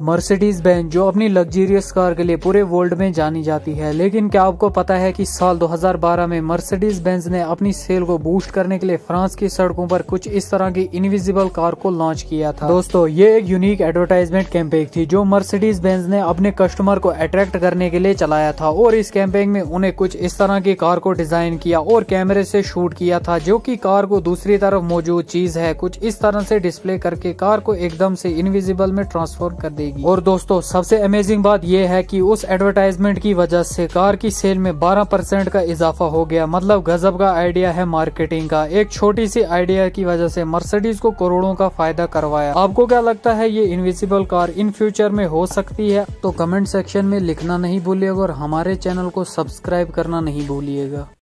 Mercedes ban जो अपनी luxurious car के लिए पूरे वर्ल्ड में जानी जाती है लेकिन क्या आपको पता है कि साल 2012 में मर्सिडीज बेंज ने अपनी सेल को बूस्ट करने के लिए फ्रांस की सड़कों पर कुछ इस तरह की इनविजिबल कार को लॉन्च किया था दोस्तों ये एक यूनिक एडवर्टाइजमेंट कैंपेन थी जो मर्सिडीज बेंज ने अपने कस्टमर को अट्रैक्ट करने के लिए चलाया था और इस कैंपेन में उन्हें कुछ इस तरह की कार को डिजाइन किया और कैमरे से शूट किया था जो की कार को दूसरी तरफ मौजूद चीज है कुछ इस तरह से डिस्प्ले करके कार को एकदम से इनविजिबल में ट्रांसफॉर्म कर दिया देगी और दोस्तों सबसे अमेजिंग बात यह है कि उस एडवर्टाइजमेंट की वजह से कार की सेल में 12 परसेंट का इजाफा हो गया मतलब गजब का आइडिया है मार्केटिंग का एक छोटी सी आइडिया की वजह से मर्सिडीज को करोड़ों का फायदा करवाया आपको क्या लगता है ये इनविजिबल कार इन फ्यूचर में हो सकती है तो कमेंट सेक्शन में लिखना नहीं भूलिएगा और हमारे चैनल को सब्सक्राइब करना नहीं भूलिएगा